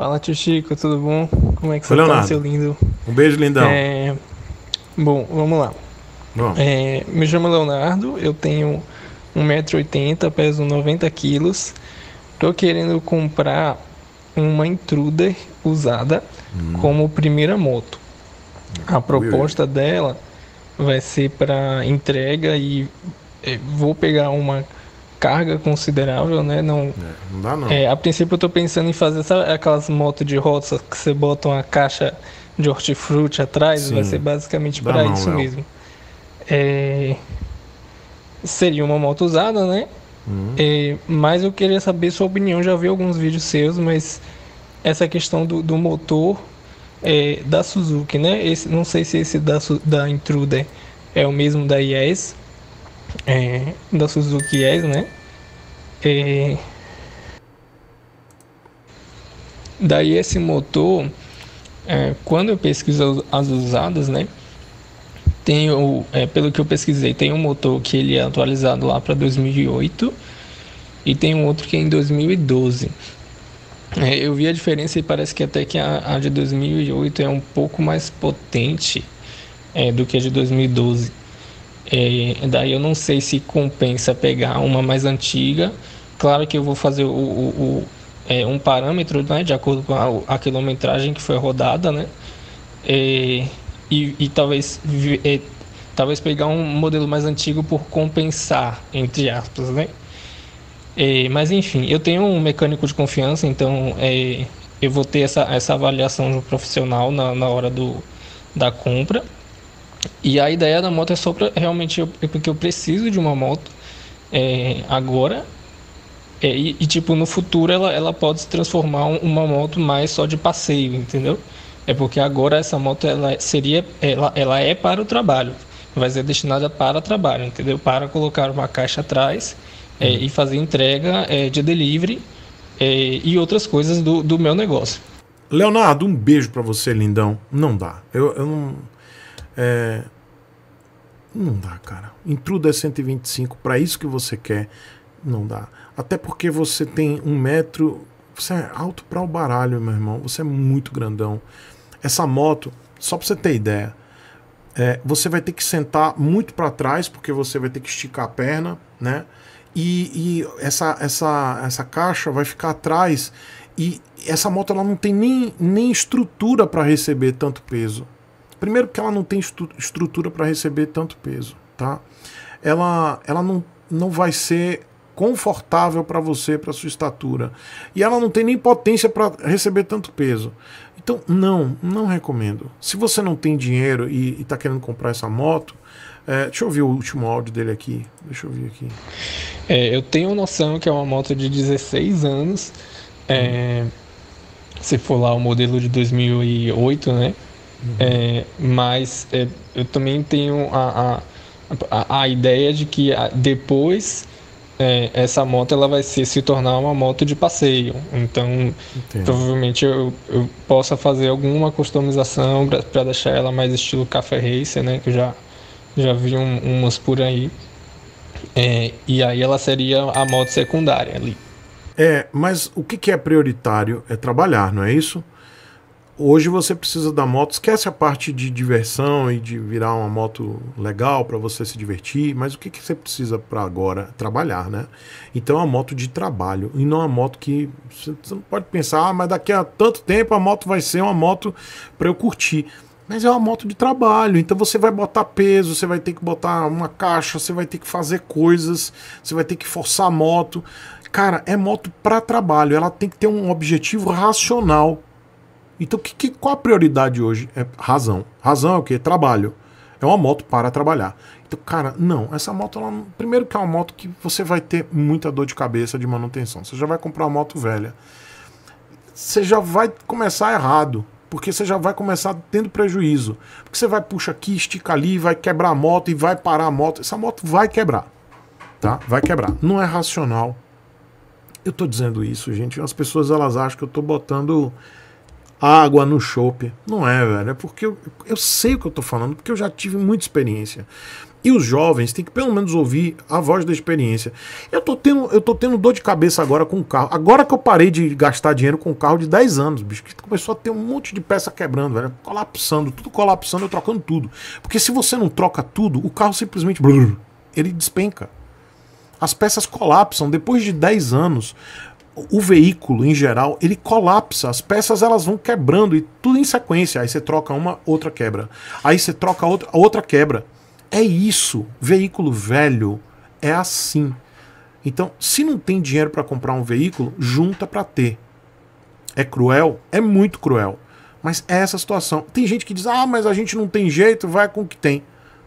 Fala, tio Chico, tudo bom? Como é que Oi, você tá, Leonardo. seu lindo? Um beijo, lindão. É... Bom, vamos lá. Bom. É... Me chamo Leonardo, eu tenho 1,80m, peso 90kg. Tô querendo comprar uma Intruder usada hum. como primeira moto. A proposta dela vai ser para entrega e é, vou pegar uma carga considerável, né? Não, é, não dá não. É, a princípio eu tô pensando em fazer sabe, aquelas motos de roça que você bota uma caixa de hortifruti atrás, Sim. vai ser basicamente para isso não, mesmo. É, seria uma moto usada, né? Hum. É, mas eu queria saber sua opinião, já vi alguns vídeos seus, mas essa questão do, do motor é, da Suzuki, né? Esse, não sei se esse da, da Intruder é o mesmo da IES, é, da Suzuki S, né? É, daí esse motor, é, quando eu pesquiso as usadas, né? Tem o, é, pelo que eu pesquisei, tem um motor que ele é atualizado lá para 2008 e tem um outro que é em 2012. É, eu vi a diferença e parece que até que a, a de 2008 é um pouco mais potente é, do que a de 2012. É, daí eu não sei se compensa pegar uma mais antiga. Claro que eu vou fazer o, o, o é, um parâmetro né, de acordo com a, a quilometragem que foi rodada, né? É, e, e, talvez é, talvez pegar um modelo mais antigo por compensar entre aspas né é, mas enfim eu tenho um mecânico de confiança então é, eu vou ter essa, essa avaliação de um profissional na, na hora do, da compra e a ideia da moto é só pra, realmente eu, é porque eu preciso de uma moto é, agora é, e, e, tipo no futuro ela, ela pode se transformar em uma moto mais só de passeio, entendeu? É porque agora essa moto ela seria ela, ela é para o trabalho, vai ser é destinada para trabalho, entendeu? Para colocar uma caixa atrás é, uhum. e fazer entrega é, de delivery e outras coisas do, do meu negócio. Leonardo, um beijo para você, lindão. Não dá. Eu, eu não é... Não dá, cara. Intruder 125 para isso que você quer, não dá. Até porque você tem um metro. Você é alto para o baralho, meu irmão. Você é muito grandão. Essa moto, só para você ter ideia, é, você vai ter que sentar muito para trás, porque você vai ter que esticar a perna, né? E, e, essa, essa, essa caixa vai ficar atrás. E essa moto ela não tem nem, nem estrutura para receber tanto peso. Primeiro porque ela não tem estrutura para receber tanto peso, tá? Ela, ela não, não vai ser confortável para você, para sua estatura. E ela não tem nem potência para receber tanto peso. Então, não, não recomendo. Se você não tem dinheiro e está querendo comprar essa moto, é, deixa eu ver o último áudio dele aqui. Deixa eu ver aqui. É, eu tenho noção que é uma moto de 16 anos. É, hum. se for lá o modelo de 2008, né? Uhum. É, mas é, eu também tenho a, a, a ideia de que depois é, essa moto ela vai se se tornar uma moto de passeio. Então, Entendo. provavelmente eu, eu, possa fazer alguma customização para deixar ela mais estilo café racer, né? Que eu já, já vi um, umas por aí. É, e aí ela seria a moto secundária ali. É, mas o que, que é prioritário é trabalhar, não é isso? hoje você precisa da moto, esquece a parte de diversão e de virar uma moto legal para você se divertir, mas o que, que você precisa para agora? Trabalhar, né? Então é uma moto de trabalho e não é uma moto que você não pode pensar, ah, mas daqui a tanto tempo a moto vai ser uma moto para eu curtir. Mas é uma moto de trabalho, então você vai botar peso, você vai ter que botar uma caixa, você vai ter que fazer coisas, você vai ter que forçar a moto. Cara, é moto para trabalho, ela tem que ter um objetivo racional então, que, que, qual a prioridade hoje? É razão. Razão é o quê? Trabalho. É uma moto para trabalhar. Então, cara, não. Essa moto, ela, primeiro que é uma moto que você vai ter muita dor de cabeça de manutenção. Você já vai comprar uma moto velha. Você já vai começar errado. Porque você já vai começar tendo prejuízo. Porque você vai puxa aqui, estica ali, vai quebrar a moto e vai parar a moto. Essa moto vai quebrar. Tá? Vai quebrar. Não é racional. Eu tô dizendo isso, gente. As pessoas elas acham que eu tô botando água no chope. Não é, velho. É porque eu, eu sei o que eu estou falando, porque eu já tive muita experiência. E os jovens têm que pelo menos ouvir a voz da experiência. Eu tô tendo, eu tô tendo dor de cabeça agora com o carro. Agora que eu parei de gastar dinheiro com um carro de 10 anos, bicho, que começou a ter um monte de peça quebrando, velho, colapsando, tudo colapsando, eu trocando tudo. Porque se você não troca tudo, o carro simplesmente ele despenca. As peças colapsam depois de 10 anos o veículo em geral ele colapsa, as peças elas vão quebrando e tudo em sequência. Aí você troca uma, outra quebra. Aí você troca outra, outra quebra. É isso. Veículo velho é assim. Então, se não tem dinheiro para comprar um veículo, junta para ter. É cruel? É muito cruel. Mas é essa situação. Tem gente que diz: ah, mas a gente não tem jeito, vai com o que tem.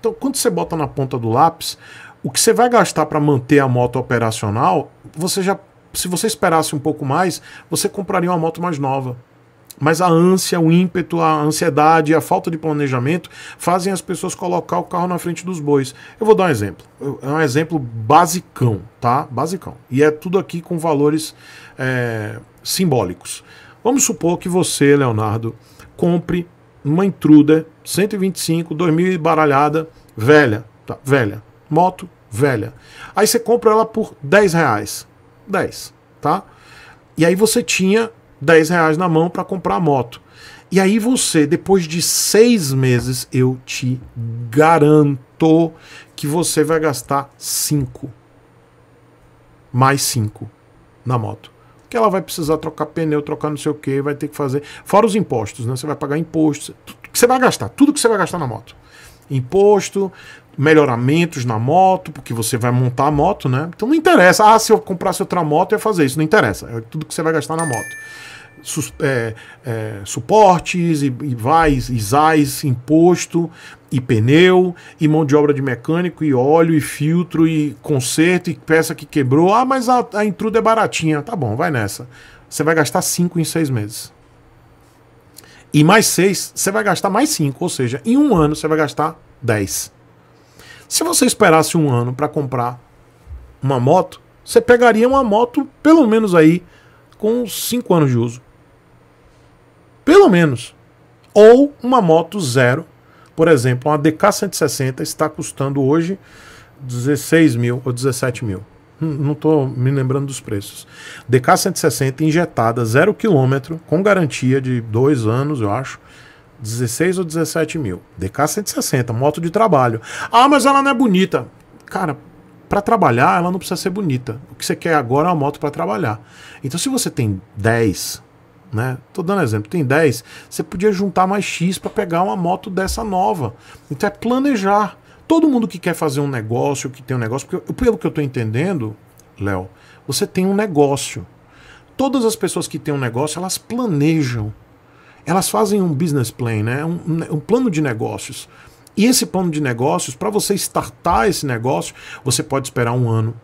Então, quando você bota na ponta do lápis, o que você vai gastar para manter a moto operacional, você já se você esperasse um pouco mais, você compraria uma moto mais nova. Mas a ânsia, o ímpeto, a ansiedade, a falta de planejamento fazem as pessoas colocar o carro na frente dos bois. Eu vou dar um exemplo. É um exemplo basicão, tá? Basicão. E é tudo aqui com valores é, simbólicos. Vamos supor que você, Leonardo, compre uma Intruder 125, 2000 baralhada, velha, tá? Velha. Moto velha. Aí você compra ela por 10 reais. 10, tá? E aí você tinha 10 reais na mão para comprar a moto. E aí você, depois de seis meses, eu te garanto que você vai gastar 5. Mais 5 na moto. Que ela vai precisar trocar pneu, trocar não sei o que, vai ter que fazer. Fora os impostos, né? Você vai pagar impostos. Tudo que você vai gastar, tudo que você vai gastar na moto imposto, melhoramentos na moto, porque você vai montar a moto, né? Então não interessa. Ah, se eu comprasse outra moto, eu ia fazer isso. Não interessa. É tudo que você vai gastar na moto. Sus, é, é, suportes, e, e vais, isais, imposto, e pneu, e mão de obra de mecânico, e óleo, e filtro, e conserto, e peça que quebrou. Ah, mas a, a intruda é baratinha. Tá bom, vai nessa. Você vai gastar cinco em seis meses. E mais 6, você vai gastar mais 5, ou seja, em um ano você vai gastar 10. Se você esperasse um ano para comprar uma moto, você pegaria uma moto pelo menos aí com 5 anos de uso. Pelo menos. Ou uma moto zero. Por exemplo, uma DK 160 está custando hoje 16 mil ou 17 mil. Hum, não estou me lembrando dos preços. DK 160 injetada, zero quilômetro, com garantia de dois anos, eu acho. 16 ou 17 mil. DK 160, moto de trabalho. Ah, mas ela não é bonita. Cara, para trabalhar ela não precisa ser bonita. O que você quer agora é uma moto para trabalhar. Então se você tem 10, né? Tô dando exemplo, tem 10, você podia juntar mais X para pegar uma moto dessa nova. Então é planejar todo mundo que quer fazer um negócio, que tem um negócio, porque pelo que eu estou entendendo, Léo, você tem um negócio. Todas as pessoas que têm um negócio, elas planejam. Elas fazem um business plan, né? um, um plano de negócios. E esse plano de negócios, para você startar esse negócio, você pode esperar um ano,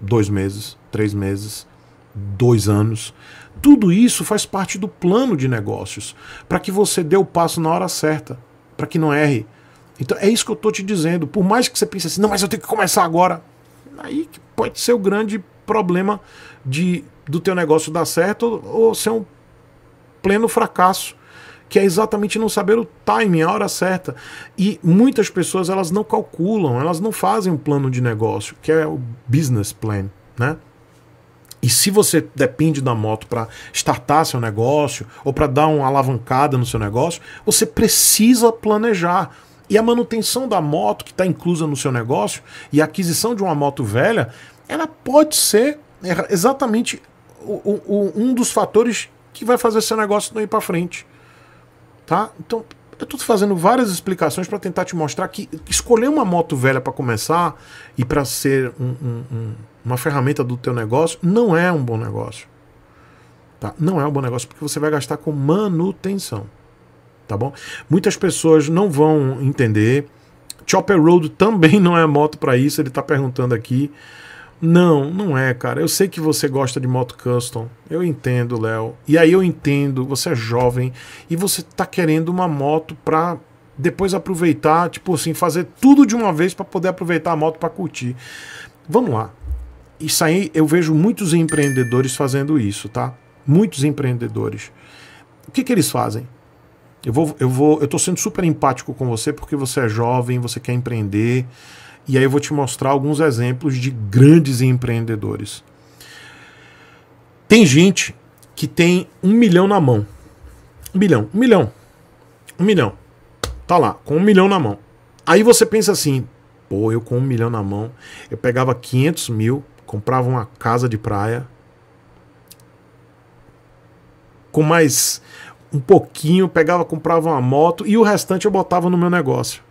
dois meses, três meses, dois anos. Tudo isso faz parte do plano de negócios, para que você dê o passo na hora certa, para que não erre, então é isso que eu estou te dizendo. Por mais que você pense assim, não, mas eu tenho que começar agora. Aí pode ser o grande problema de do teu negócio dar certo ou ser um pleno fracasso, que é exatamente não saber o timing, a hora certa. E muitas pessoas elas não calculam, elas não fazem um plano de negócio, que é o business plan, né? E se você depende da moto para startar seu negócio ou para dar uma alavancada no seu negócio, você precisa planejar. E a manutenção da moto que está inclusa no seu negócio e a aquisição de uma moto velha, ela pode ser é, exatamente o, o, um dos fatores que vai fazer seu negócio não ir para frente. Tá? Então, eu estou fazendo várias explicações para tentar te mostrar que escolher uma moto velha para começar e para ser um, um, um, uma ferramenta do teu negócio não é um bom negócio. Tá? Não é um bom negócio porque você vai gastar com manutenção tá bom? Muitas pessoas não vão entender. Chopper Road também não é moto para isso, ele está perguntando aqui. Não, não é, cara. Eu sei que você gosta de moto custom. Eu entendo, Léo. E aí eu entendo, você é jovem e você tá querendo uma moto para depois aproveitar, tipo assim, fazer tudo de uma vez para poder aproveitar a moto para curtir. Vamos lá. Isso aí eu vejo muitos empreendedores fazendo isso, tá? Muitos empreendedores. O que que eles fazem? Eu vou, eu vou, eu tô sendo super empático com você porque você é jovem, você quer empreender. E aí eu vou te mostrar alguns exemplos de grandes empreendedores. Tem gente que tem um milhão na mão. Um milhão, um milhão. Um milhão. Tá lá, com um milhão na mão. Aí você pensa assim, pô, eu com um milhão na mão, eu pegava 500 mil, comprava uma casa de praia, com mais um pouquinho, pegava, comprava uma moto e o restante eu botava no meu negócio.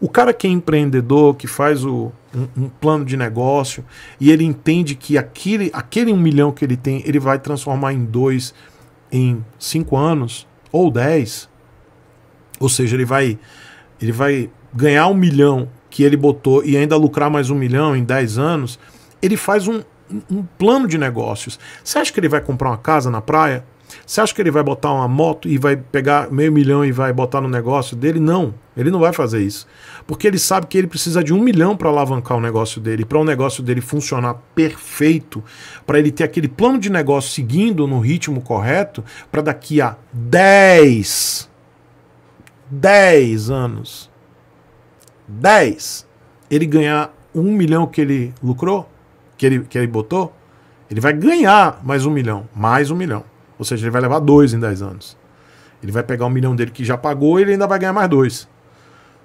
O cara que é empreendedor, que faz o, um, um, plano de negócio e ele entende que aquele, aquele um milhão que ele tem, ele vai transformar em dois em cinco anos ou dez. Ou seja, ele vai, ele vai ganhar um milhão que ele botou e ainda lucrar mais um milhão em dez anos. Ele faz um, um plano de negócios. Você acha que ele vai comprar uma casa na praia? Você acha que ele vai botar uma moto e vai pegar meio milhão e vai botar no negócio dele? Não, ele não vai fazer isso. Porque ele sabe que ele precisa de um milhão para alavancar o negócio dele, para o negócio dele funcionar perfeito, para ele ter aquele plano de negócio seguindo no ritmo correto, para daqui a 10, 10 anos, 10, ele ganhar um milhão que ele lucrou, que ele, que ele botou, ele vai ganhar mais um milhão, mais um milhão. Ou seja, ele vai levar dois em 10 anos. Ele vai pegar um milhão dele que já pagou e ele ainda vai ganhar mais dois.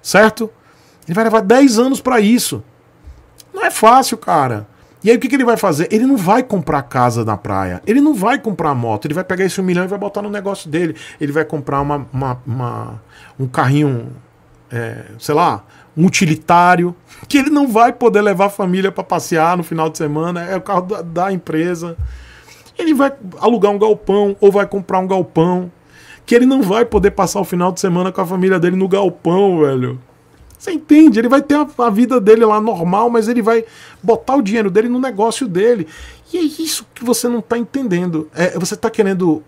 Certo? Ele vai levar 10 anos para isso. Não é fácil, cara. E aí o que, que, ele vai fazer? Ele não vai comprar casa na praia, ele não vai comprar moto, ele vai pegar esse um milhão e vai botar no negócio dele. Ele vai comprar uma, uma, uma um carrinho, é, sei lá, um utilitário, que ele não vai poder levar a família para passear no final de semana, é o carro da, da empresa. Ele vai alugar um galpão ou vai comprar um galpão. Que ele não vai poder passar o final de semana com a família dele no galpão, velho. Você entende? Ele vai ter a, vida dele lá normal, mas ele vai botar o dinheiro dele no negócio dele. E é isso que você não está entendendo. É, você está querendo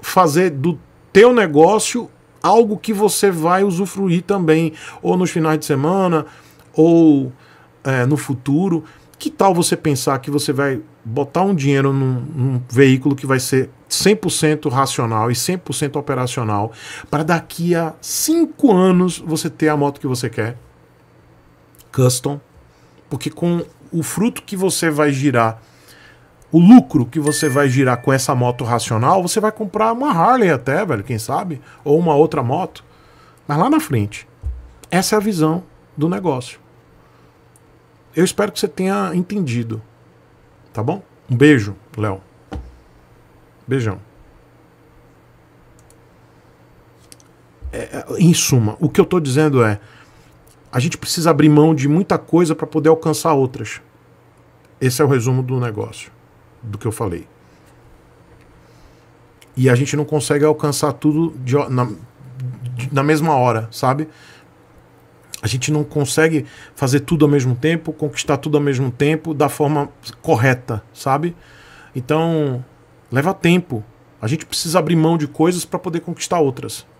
fazer do teu negócio algo que você vai usufruir também, ou nos finais de semana, ou é, no futuro. Que tal você pensar que você vai botar um dinheiro num, num veículo que vai ser 100% racional e 100% operacional para daqui a 5 anos você ter a moto que você quer custom, porque com o fruto que você vai girar, o lucro que você vai girar com essa moto racional, você vai comprar uma Harley até, velho, quem sabe, ou uma outra moto, mas lá na frente. Essa é a visão do negócio. Eu espero que você tenha entendido. Tá bom? Um beijo, Léo. Beijão. É, é em suma, o que eu estou dizendo é: a gente precisa abrir mão de muita coisa para poder alcançar outras. Esse é o resumo do negócio, do que eu falei. E a gente não consegue alcançar tudo de, na, de, na mesma hora, sabe? A gente não consegue fazer tudo ao mesmo tempo, conquistar tudo ao mesmo tempo da forma correta, sabe? Então, leva tempo. A gente precisa abrir mão de coisas para poder conquistar outras.